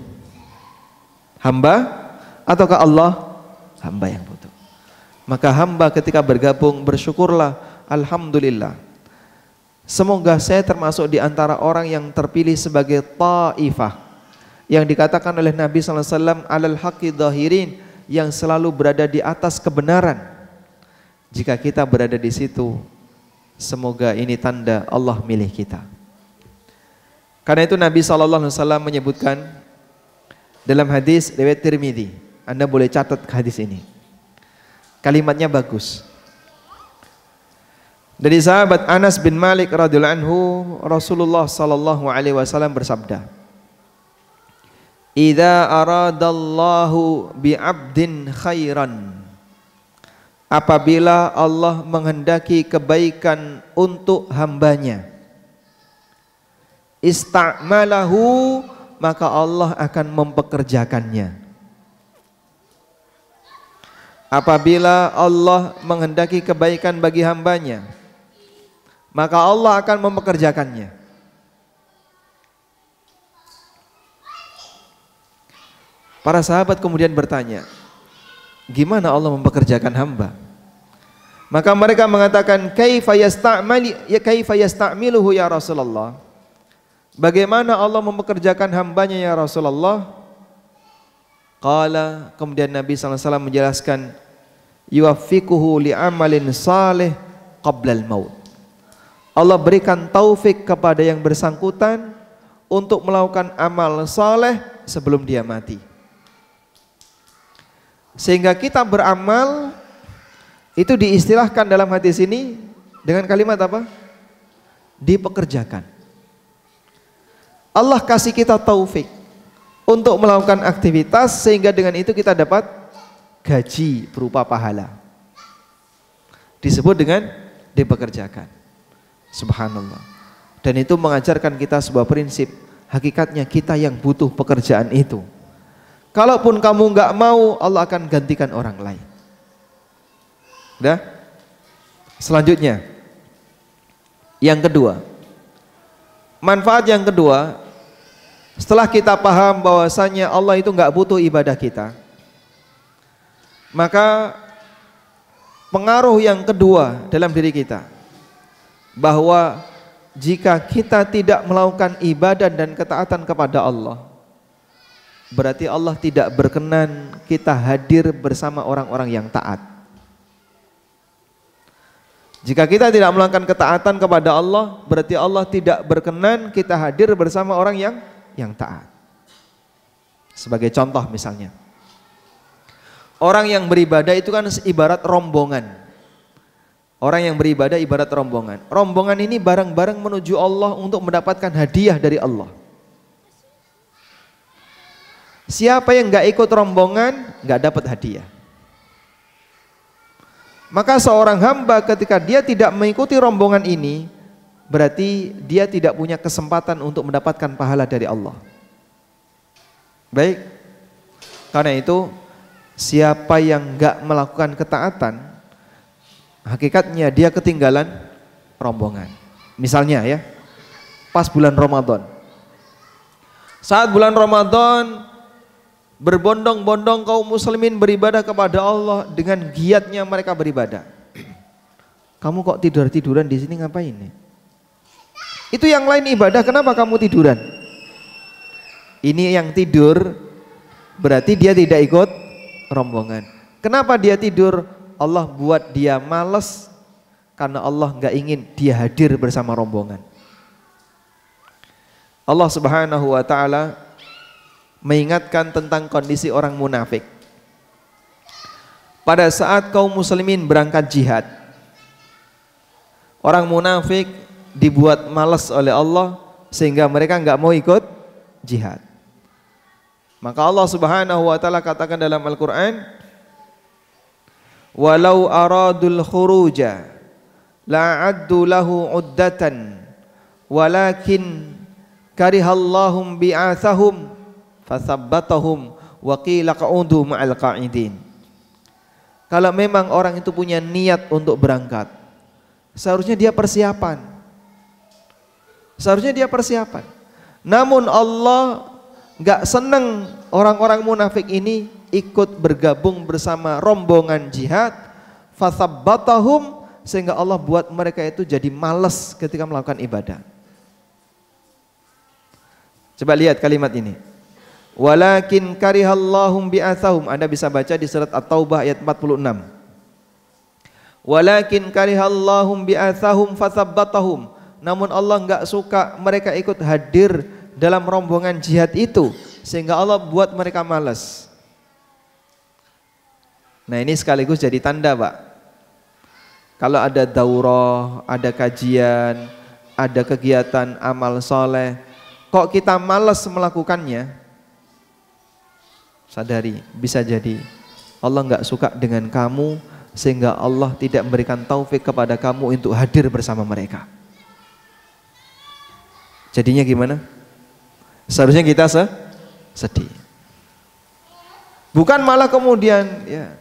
Hamba ataukah Allah? Hamba yang butuh. Maka hamba ketika bergabung bersyukurlah Alhamdulillah. Semoga saya termasuk di antara orang yang terpilih sebagai ta'ifah. Yang dikatakan oleh Nabi SAW alal haqi dhahirin yang selalu berada di atas kebenaran. Jika kita berada di situ, semoga ini tanda Allah milih kita. Karena itu Nabi SAW menyebutkan dalam hadis Dewi Tirmidhi Anda boleh catat hadis ini. Kalimatnya bagus. Dari sahabat Anas bin Malik radhiyallahu anhu, Rasulullah sallallahu alaihi wasallam bersabda, "Idza aradallahu bi 'abdin khairan" Apabila Allah menghendaki kebaikan untuk hambanya, ista'malahu maka Allah akan mempekerjakannya. Apabila Allah menghendaki kebaikan bagi hambanya, maka Allah akan memekerjakannya. Para sahabat kemudian bertanya, gimana Allah mempekerjakan hamba? Maka mereka mengatakan, kaifa ya, ya Rasulullah? Bagaimana Allah mempekerjakan hambanya ya Rasulullah? Qala kemudian Nabi SAW menjelaskan yuwaffiquhu li amalin qabla al maut. Allah berikan taufik kepada yang bersangkutan untuk melakukan amal saleh sebelum dia mati. Sehingga kita beramal itu diistilahkan dalam hadis ini dengan kalimat apa? Dipekerjakan. Allah kasih kita taufik untuk melakukan aktivitas sehingga dengan itu kita dapat gaji berupa pahala. Disebut dengan dipekerjakan. Subhanallah. Dan itu mengajarkan kita sebuah prinsip. Hakikatnya kita yang butuh pekerjaan itu. Kalaupun kamu nggak mau, Allah akan gantikan orang lain. Dah? Selanjutnya, yang kedua, manfaat yang kedua setelah kita paham bahwasanya Allah itu nggak butuh ibadah kita, maka pengaruh yang kedua dalam diri kita bahwa jika kita tidak melakukan ibadah dan ketaatan kepada Allah, berarti Allah tidak berkenan kita hadir bersama orang-orang yang taat. Jika kita tidak melakukan ketaatan kepada Allah, berarti Allah tidak berkenan kita hadir bersama orang yang taat yang taat. Sebagai contoh misalnya. Orang yang beribadah itu kan ibarat rombongan. Orang yang beribadah ibarat rombongan. Rombongan ini bareng-bareng menuju Allah untuk mendapatkan hadiah dari Allah. Siapa yang nggak ikut rombongan nggak dapat hadiah. Maka seorang hamba ketika dia tidak mengikuti rombongan ini, berarti dia tidak punya kesempatan untuk mendapatkan pahala dari Allah. Baik. Karena itu siapa yang enggak melakukan ketaatan hakikatnya dia ketinggalan rombongan. Misalnya ya, pas bulan Ramadan. Saat bulan Ramadan berbondong-bondong kaum muslimin beribadah kepada Allah dengan giatnya mereka beribadah. Kamu kok tidur-tiduran di sini ngapain nih? Itu yang lain ibadah, kenapa kamu tiduran? Ini yang tidur berarti dia tidak ikut rombongan. Kenapa dia tidur? Allah buat dia males karena Allah nggak ingin dia hadir bersama rombongan. Allah Subhanahu wa taala mengingatkan tentang kondisi orang munafik. Pada saat kaum muslimin berangkat jihad, orang munafik dibuat malas oleh Allah sehingga mereka nggak mau ikut jihad. Maka Allah Subhanahu wa taala katakan dalam Al-Qur'an, "Walau aradul khuruja la'addu lahu uddatan walakin karihallahum bi'athahum fasabbatahum wa qila qa'udu ma'al qa'idin." Kalau memang orang itu punya niat untuk berangkat, seharusnya dia persiapan Seharusnya dia persiapan. Namun Allah nggak seneng orang-orang munafik ini ikut bergabung bersama rombongan jihad. Fathabatahum sehingga Allah buat mereka itu jadi malas ketika melakukan ibadah. Coba lihat kalimat ini. Walakin karihallahum bi'athahum. Anda bisa baca di surat At-Taubah ayat 46. Walakin karihallahum bi'athahum fathabbatahum namun Allah enggak suka mereka ikut hadir dalam rombongan jihad itu sehingga Allah buat mereka malas. Nah ini sekaligus jadi tanda pak. Kalau ada daurah, ada kajian, ada kegiatan amal soleh, kok kita malas melakukannya? Sadari, bisa jadi Allah enggak suka dengan kamu sehingga Allah tidak memberikan taufik kepada kamu untuk hadir bersama mereka. Jadinya gimana? Seharusnya kita se sedih. Bukan malah kemudian ya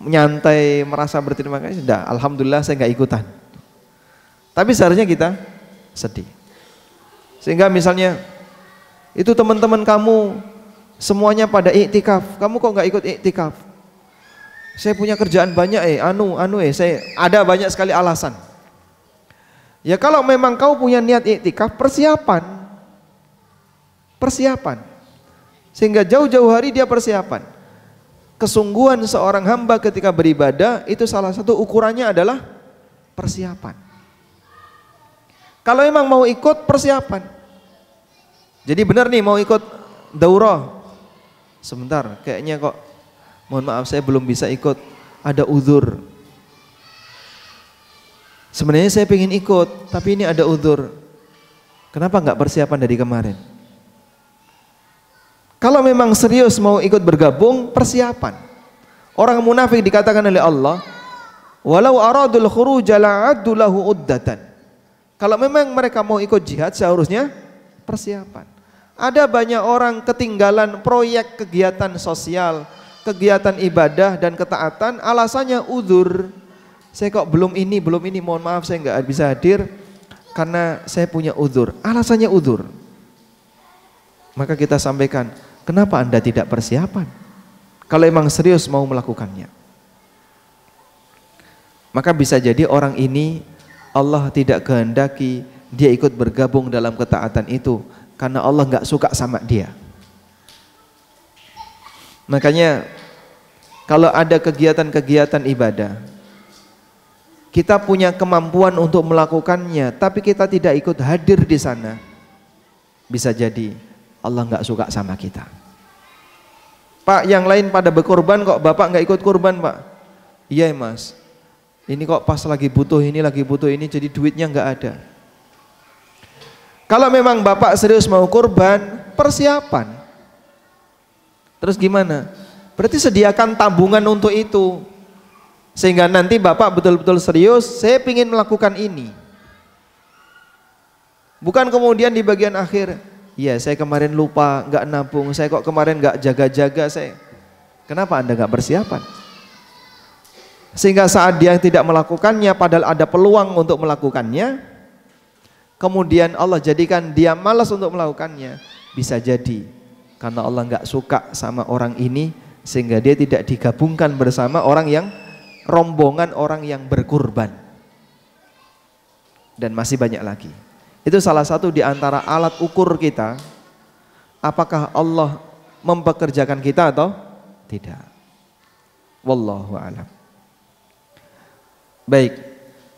nyantai merasa berterima kasih, sudah alhamdulillah saya nggak ikutan. Tapi seharusnya kita sedih. Sehingga misalnya itu teman-teman kamu semuanya pada iktikaf, kamu kok nggak ikut iktikaf? Saya punya kerjaan banyak eh, anu, anu eh, saya ada banyak sekali alasan. Ya kalau memang kau punya niat iktikaf, persiapan. Persiapan. Sehingga jauh-jauh hari dia persiapan. Kesungguhan seorang hamba ketika beribadah itu salah satu ukurannya adalah persiapan. Kalau memang mau ikut persiapan. Jadi benar nih mau ikut daurah. Sebentar, kayaknya kok mohon maaf saya belum bisa ikut. Ada uzur, Sebenarnya saya ingin ikut, tapi ini ada udur. Kenapa nggak persiapan dari kemarin? Kalau memang serius mau ikut bergabung, persiapan. Orang munafik dikatakan oleh Allah, walau aradul khuruj uddatan. Kalau memang mereka mau ikut jihad, seharusnya persiapan. Ada banyak orang ketinggalan proyek kegiatan sosial, kegiatan ibadah dan ketaatan, alasannya udur saya kok belum ini, belum ini, mohon maaf saya nggak bisa hadir karena saya punya udur. Alasannya udur. Maka kita sampaikan, kenapa Anda tidak persiapan? Kalau emang serius mau melakukannya. Maka bisa jadi orang ini Allah tidak kehendaki dia ikut bergabung dalam ketaatan itu karena Allah nggak suka sama dia. Makanya kalau ada kegiatan-kegiatan ibadah kita punya kemampuan untuk melakukannya, tapi kita tidak ikut hadir di sana. Bisa jadi Allah nggak suka sama kita. Pak, yang lain pada berkorban kok Bapak nggak ikut korban, Pak? Iya, Mas. Ini kok pas lagi butuh ini, lagi butuh ini, jadi duitnya nggak ada. Kalau memang Bapak serius mau korban, persiapan. Terus gimana? Berarti sediakan tabungan untuk itu. Sehingga nanti Bapak betul-betul serius, saya ingin melakukan ini. Bukan kemudian di bagian akhir, ya saya kemarin lupa, nggak nabung, saya kok kemarin nggak jaga-jaga saya. Kenapa Anda nggak bersiapan? Sehingga saat dia tidak melakukannya, padahal ada peluang untuk melakukannya, kemudian Allah jadikan dia malas untuk melakukannya, bisa jadi karena Allah nggak suka sama orang ini, sehingga dia tidak digabungkan bersama orang yang rombongan orang yang berkurban. Dan masih banyak lagi. Itu salah satu di antara alat ukur kita. Apakah Allah mempekerjakan kita atau tidak. Wallahu alam. Baik.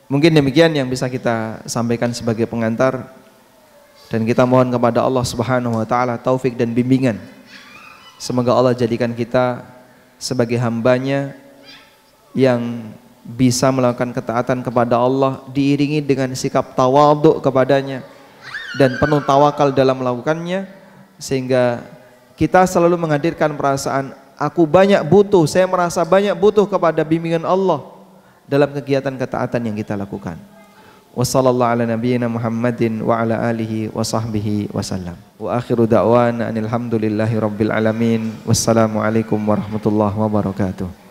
Mungkin demikian yang bisa kita sampaikan sebagai pengantar dan kita mohon kepada Allah Subhanahu wa taala taufik dan bimbingan. Semoga Allah jadikan kita sebagai hambanya yang bisa melakukan ketaatan kepada Allah diiringi dengan sikap tawaduk kepadanya dan penuh tawakal dalam melakukannya sehingga kita selalu menghadirkan perasaan aku banyak butuh, saya merasa banyak butuh kepada bimbingan Allah dalam kegiatan ketaatan yang kita lakukan. Wassallallahu ala nabiyyina Muhammadin wa ala alihi wa sahbihi wasallam. Wa akhiru da'wana anil hamdulillahi rabbil alamin. Wassalamualaikum warahmatullahi wabarakatuh.